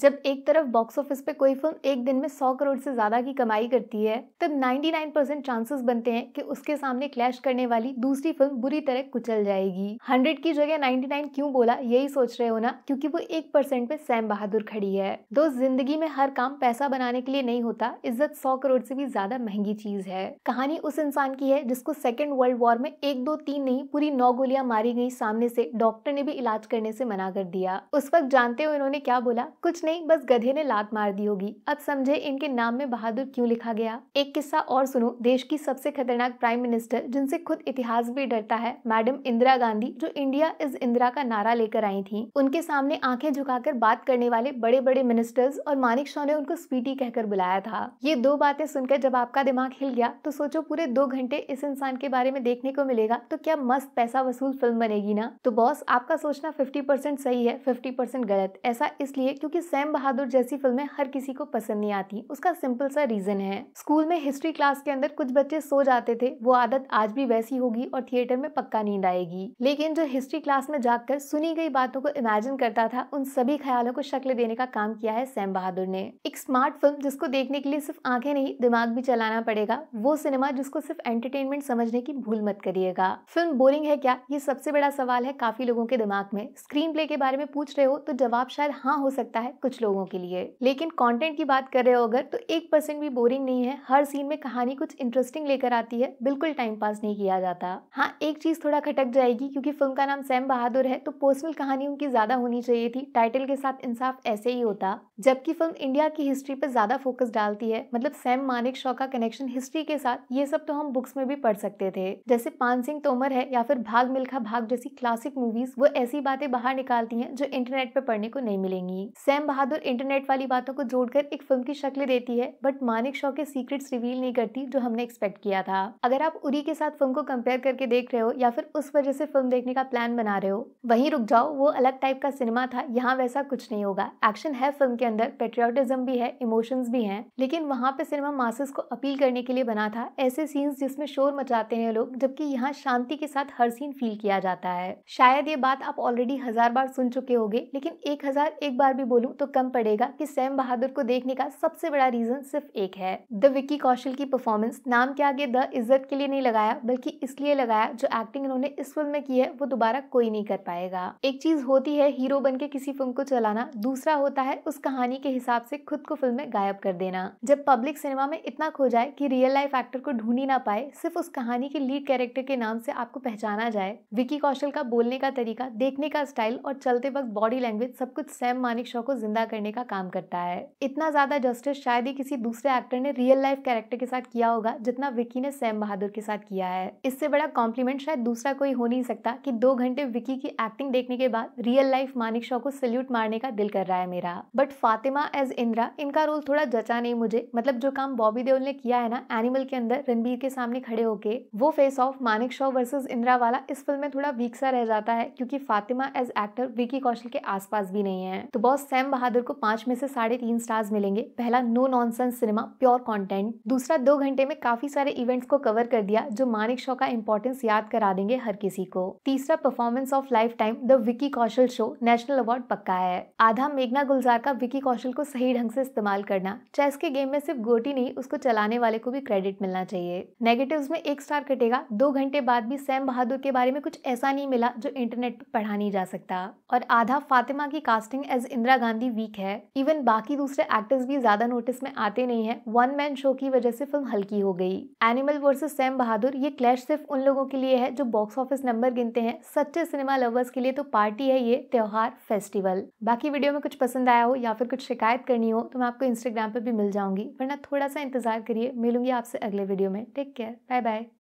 जब एक तरफ बॉक्स ऑफिस पे कोई फिल्म एक दिन में सौ करोड़ से ज्यादा की कमाई करती है तब 99 परसेंट चांसेस बनते हैं कि उसके सामने क्लैश करने वाली दूसरी फिल्म बुरी तरह कुचल जाएगी 100 की जगह 99 क्यों बोला यही सोच रहे हो ना क्योंकि वो एक परसेंट पे सैम बहादुर खड़ी है दो जिंदगी में हर काम पैसा बनाने के लिए नहीं होता इज्जत सौ करोड़ से भी ज्यादा महंगी चीज है कहानी उस इंसान की है जिसको सेकेंड वर्ल्ड वॉर में एक दो तीन नहीं पूरी नौ गोलियां मारी गई सामने से डॉक्टर ने भी इलाज करने से मना कर दिया उस वक्त जानते हुए इन्होंने क्या बोला कुछ कुछ नहीं बस गधे ने लात मार दी होगी अब समझे इनके नाम में बहादुर क्यों लिखा गया एक किस्सा और सुनो देश की सबसे खतरनाक प्राइम मिनिस्टर जिनसे खुद इतिहास भी डरता है मैडम इंदिरा गांधी जो इंडिया इज इंदिरा का नारा लेकर आई थी उनके सामने आंखें झुकाकर बात करने वाले बड़े बड़े मिनिस्टर्स और मानिक शॉ ने उनको स्वीटी कहकर बुलाया था ये दो बातें सुनकर जब आपका दिमाग हिल गया तो सोचो पूरे दो घंटे इस इंसान के बारे में देखने को मिलेगा तो क्या मस्त पैसा वसूल फिल्म बनेगी ना तो बॉस आपका सोचना फिफ्टी सही है फिफ्टी गलत ऐसा इसलिए क्यूँकी सैम बहादुर जैसी फिल्में हर किसी को पसंद नहीं आती उसका सिंपल सा रीजन है स्कूल में हिस्ट्री क्लास के अंदर कुछ बच्चे सो जाते थे वो आदत आज भी वैसी होगी और थिएटर में पक्का नींद आएगी लेकिन जो हिस्ट्री क्लास में जाकर सुनी गई बातों को इमेजिन करता था उन सभी ख्यालों को शक्ल देने का काम किया है सैम बहादुर ने एक स्मार्ट फिल्म जिसको देखने के लिए सिर्फ आंखें नहीं दिमाग भी चलाना पड़ेगा वो सिनेमा जिसको सिर्फ एंटरटेनमेंट समझने की भूल मत करिएगा फिल्म बोरिंग है क्या ये सबसे बड़ा सवाल है काफी लोगों के दिमाग में स्क्रीन प्ले के बारे में पूछ रहे हो तो जवाब शायद हाँ हो सकता है कुछ लोगों के लिए लेकिन कंटेंट की बात कर रहे हो अगर तो एक परसेंट भी बोरिंग नहीं है हर सीन में कहानी कुछ इंटरेस्टिंग लेकर आती है बिल्कुल टाइम पास नहीं किया जाता हाँ एक चीज थोड़ा खटक जाएगी क्योंकि फिल्म का नाम सैम बहादुर है तो पर्सनल कहानी उनकी ज्यादा होनी चाहिए थी टाइटल के साथ इंसाफ ऐसे ही होता जबकि फिल्म इंडिया की हिस्ट्री पर ज्यादा फोकस डालती है मतलब सैम मानिक शॉ का कनेक्शन हिस्ट्री के साथ ये सब तो हम बुक्स में भी पढ़ सकते थे जैसे पान सिंह तोमर है या फिर भाग मिल्खा भाग जैसी क्लासिक मूवीज वो ऐसी बातें बाहर निकालती हैं जो इंटरनेट पर पढ़ने को नहीं मिलेंगी सैम बहादुर इंटरनेट वाली बातों को जोड़कर एक फिल्म की शक्ल देती है बट मानिक शॉ के सीक्रेट्स रिवील नहीं करती जो हमने एक्सपेक्ट किया था अगर आप उरी के साथ फिल्म को कंपेयर करके देख रहे हो या फिर उस वजह से फिल्म देखने का प्लान बना रहे हो वहीं रुक जाओ वो अलग टाइप का सिनेमा था यहाँ वैसा कुछ नहीं होगा एक्शन है फिल्म के अंदर पेट्रियोटिज्म भी है इमोशंस भी हैं लेकिन वहाँ पे सिनेमा मासेस को अपील करने के लिए बना था ऐसे सीन्स जिसमें शोर मचाते हैं लोग जबकि यहाँ शांति के साथ हर सीन फील किया जाता है शायद ये बात आप ऑलरेडी हजार बार सुन चुके होंगे लेकिन एक हजार एक बार भी बोलूँ तो कम पड़ेगा कि सैम बहादुर को देखने का सबसे बड़ा रीजन सिर्फ एक है द विक्की कौशल की परफॉर्मेंस नाम के आगे द इज्जत के लिए नहीं लगाया बल्कि इसलिए लगाया जो एक्टिंग इन्होंने इस फिल्म में की है वो दोबारा कोई नहीं कर पाएगा एक चीज होती है हीरो बन के किसी फिल्म को चलाना दूसरा होता है उस कहानी के हिसाब से खुद को फिल्म में गायब कर देना जब पब्लिक सिनेमा में इतना खो जाए की रियल लाइफ एक्टर को ढूंढी ना पाए सिर्फ उस कहानी के लीड कैरेक्टर के नाम से आपको पहचाना जाए विकी कौशल का बोलने का तरीका देखने का स्टाइल और चलते वक्त बॉडी लैंग्वेज सब कुछ सैम मानिक शो को जिंदा करने का काम करता है इतना ज़्यादा जस्टिस शायद ही किसी दूसरे एक्टर ने रियल लाइफ कैरेक्टर के साथ किया होगा जितना विकी ने सैम बहादुर के साथ किया है इससे बड़ा कॉम्प्लीमेंट शायद दूसरा कोई हो नहीं सकता कि दो घंटे विकी की एक्टिंग देखने के बाद रियल लाइफ मानिक शॉ को सल्यूट मारने का दिल कर रहा है मेरा बट फातिमा एज इंदिरा इनका रोल थोड़ा जचा नहीं मुझे मतलब जो काम बॉबी देओल ने किया है ना एनिमल के अंदर रणबीर के सामने खड़े होके वो face off Manekshaw versus Indira वाला इस फिल्म में थोड़ा वीक सा रह जाता है क्योंकि फातिमा एज एक्टर विकी कौशल के आसपास भी नहीं है तो बॉस सैम बहादुर को पांच में से साढ़े तीन स्टार्स मिलेंगे पहला no nonsense cinema pure content दूसरा दो घंटे में काफी सारे इवेंट्स को कवर कर दिया जो मानिक शो का इम्पोर्टेंस याद करा देंगे हर किसी को तीसरा performance of lifetime the Vicky Kaushal show national award पक्का है आधा मेघना गुलजार का विकी कौशल को सही ढंग से इस्तेमाल करना चेस के गेम में सिर्फ गोटी नहीं उसको चलाने वाले को भी क्रेडिट मिलना चाहिए नेगेटिव में एक स्टार कटेगा दो घंटे बाद भी सैम बहादुर के बारे में कुछ ऐसा नहीं मिला जो इंटरनेट पर पढ़ा नहीं जा सकता और आधा फातिमा की casting as Indira Gandhi weak है इवन बाकी दूसरे एक्टर्स भी ज्यादा नोटिस में आते नहीं है वन मैन शो की वजह से फिल्म हल्की हो गई एनिमल वर्सेस सैम बहादुर ये क्लैश सिर्फ उन लोगों के लिए है जो बॉक्स ऑफिस नंबर गिनते हैं सच्चे सिनेमा लवर्स के लिए तो पार्टी है ये त्योहार फेस्टिवल बाकी वीडियो में कुछ पसंद आया हो या फिर कुछ शिकायत करनी हो तो मैं आपको इंस्टाग्राम पर भी मिल जाऊंगी वरना थोड़ा सा इंतजार करिए मिलूंगी आपसे अगले वीडियो में टेक केयर बाय बाय